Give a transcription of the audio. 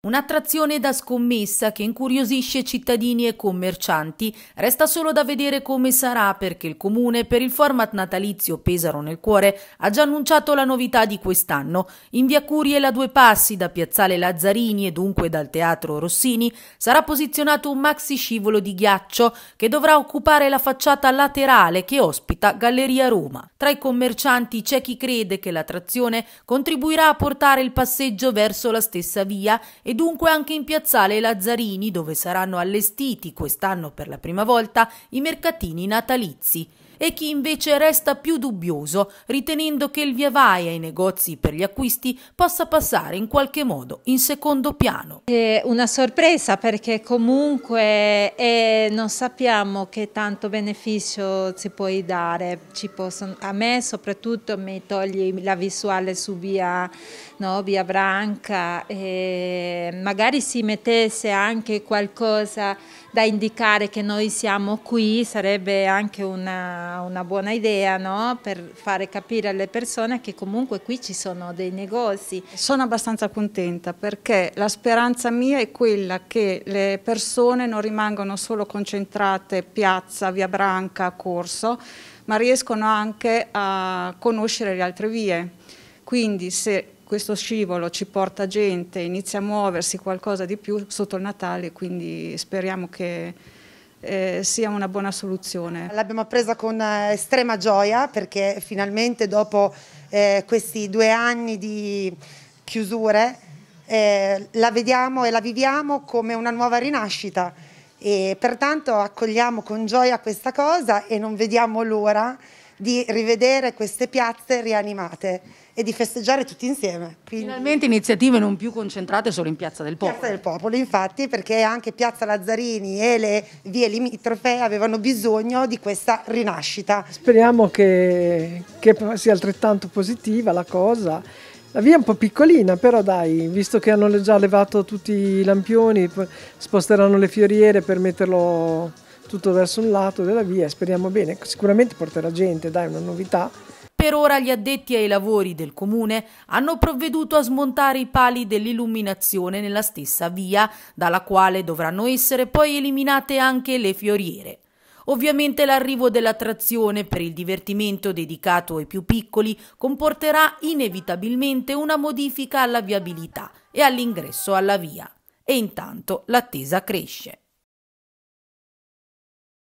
Un'attrazione da scommessa che incuriosisce cittadini e commercianti. Resta solo da vedere come sarà perché il comune per il format natalizio Pesaro nel cuore ha già annunciato la novità di quest'anno. In via Curie la due passi da Piazzale Lazzarini e dunque dal Teatro Rossini sarà posizionato un maxi scivolo di ghiaccio che dovrà occupare la facciata laterale che ospita Galleria Roma. Tra i commercianti c'è chi crede che l'attrazione contribuirà a portare il passeggio verso la stessa via e dunque anche in piazzale Lazzarini dove saranno allestiti quest'anno per la prima volta i mercatini natalizi e chi invece resta più dubbioso, ritenendo che il via vai ai negozi per gli acquisti possa passare in qualche modo in secondo piano. È una sorpresa perché comunque eh, non sappiamo che tanto beneficio si può dare, possono, a me soprattutto mi togli la visuale su via, no, via Branca, e magari si mettesse anche qualcosa da indicare che noi siamo qui, sarebbe anche una una, buona idea no? per fare capire alle persone che comunque qui ci sono dei negozi. Sono abbastanza contenta perché la speranza mia è quella che le persone non rimangano solo concentrate piazza, via Branca, corso, ma riescono anche a conoscere le altre vie. Quindi se questo scivolo ci porta gente, inizia a muoversi qualcosa di più sotto il Natale, quindi speriamo che eh, sia una buona soluzione. L'abbiamo appresa con eh, estrema gioia perché finalmente dopo eh, questi due anni di chiusure eh, la vediamo e la viviamo come una nuova rinascita e pertanto accogliamo con gioia questa cosa e non vediamo l'ora di rivedere queste piazze rianimate e di festeggiare tutti insieme. Quindi... Finalmente iniziative non più concentrate solo in Piazza del Popolo. Piazza del Popolo, infatti, perché anche Piazza Lazzarini e le vie limitrofe avevano bisogno di questa rinascita. Speriamo che, che sia altrettanto positiva la cosa. La via è un po' piccolina, però dai, visto che hanno già levato tutti i lampioni, sposteranno le fioriere per metterlo tutto verso un lato della via e speriamo bene. Sicuramente porterà gente, dai, una novità. Per ora gli addetti ai lavori del comune hanno provveduto a smontare i pali dell'illuminazione nella stessa via, dalla quale dovranno essere poi eliminate anche le fioriere. Ovviamente l'arrivo dell'attrazione per il divertimento dedicato ai più piccoli comporterà inevitabilmente una modifica alla viabilità e all'ingresso alla via. E intanto l'attesa cresce.